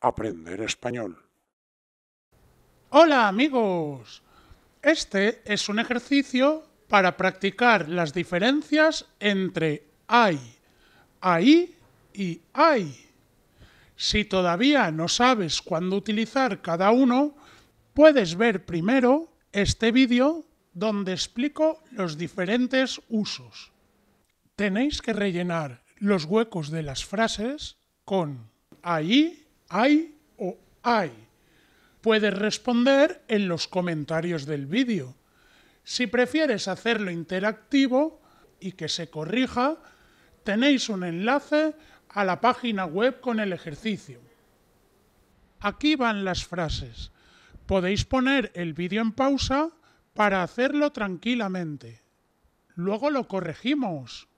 aprender español. Hola amigos. Este es un ejercicio para practicar las diferencias entre hay, ahí y hay. Si todavía no sabes cuándo utilizar cada uno, puedes ver primero este vídeo donde explico los diferentes usos tenéis que rellenar los huecos de las frases con ahí, hay o hay. Puedes responder en los comentarios del vídeo. Si prefieres hacerlo interactivo y que se corrija, tenéis un enlace a la página web con el ejercicio. Aquí van las frases. Podéis poner el vídeo en pausa para hacerlo tranquilamente. Luego lo corregimos.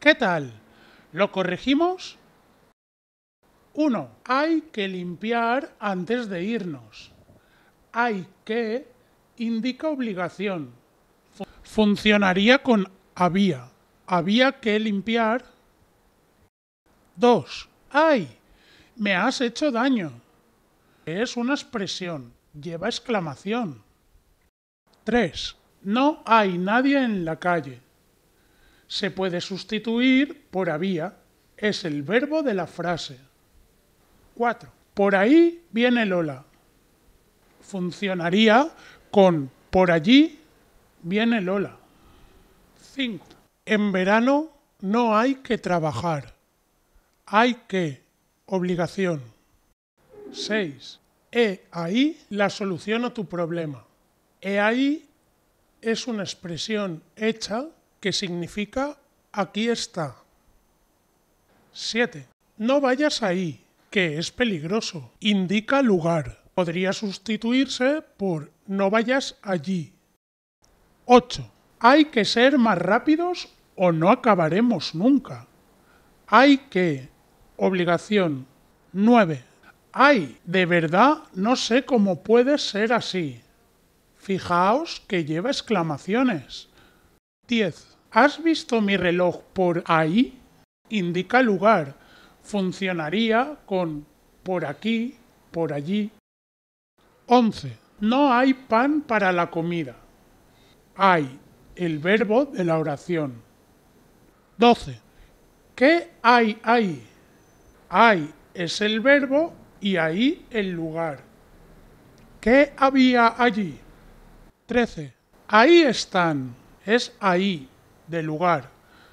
¿Qué tal? ¿Lo corregimos? 1. Hay que limpiar antes de irnos. Hay que indica obligación. Funcionaría con había. Había que limpiar. 2. ¡Ay! Me has hecho daño. Es una expresión. Lleva exclamación. 3. No hay nadie en la calle se puede sustituir por había, es el verbo de la frase. 4. Por ahí viene Lola. Funcionaría con por allí viene Lola. 5. En verano no hay que trabajar. Hay que. Obligación. 6. He ahí la solución a tu problema. He ahí es una expresión hecha que significa aquí está. 7. No vayas ahí, que es peligroso. Indica lugar. Podría sustituirse por no vayas allí. 8. Hay que ser más rápidos o no acabaremos nunca. Hay que. Obligación. 9. Ay, de verdad no sé cómo puede ser así. Fijaos que lleva exclamaciones. 10. ¿Has visto mi reloj por ahí? Indica lugar. Funcionaría con por aquí, por allí. 11. No hay pan para la comida. Hay el verbo de la oración. 12. ¿Qué hay ahí? Hay es el verbo y ahí el lugar. ¿Qué había allí? 13. Ahí están es ahí, de lugar.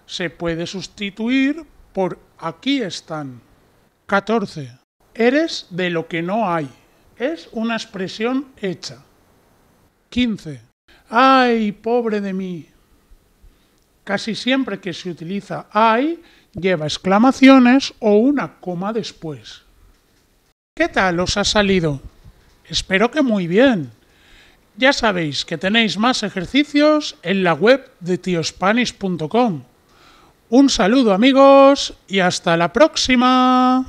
Se puede sustituir por aquí están. 14. Eres de lo que no hay. Es una expresión hecha. 15. ¡Ay, pobre de mí! Casi siempre que se utiliza ay, lleva exclamaciones o una coma después. ¿Qué tal os ha salido? Espero que muy bien. Ya sabéis que tenéis más ejercicios en la web de tiospanish.com. Un saludo amigos y hasta la próxima.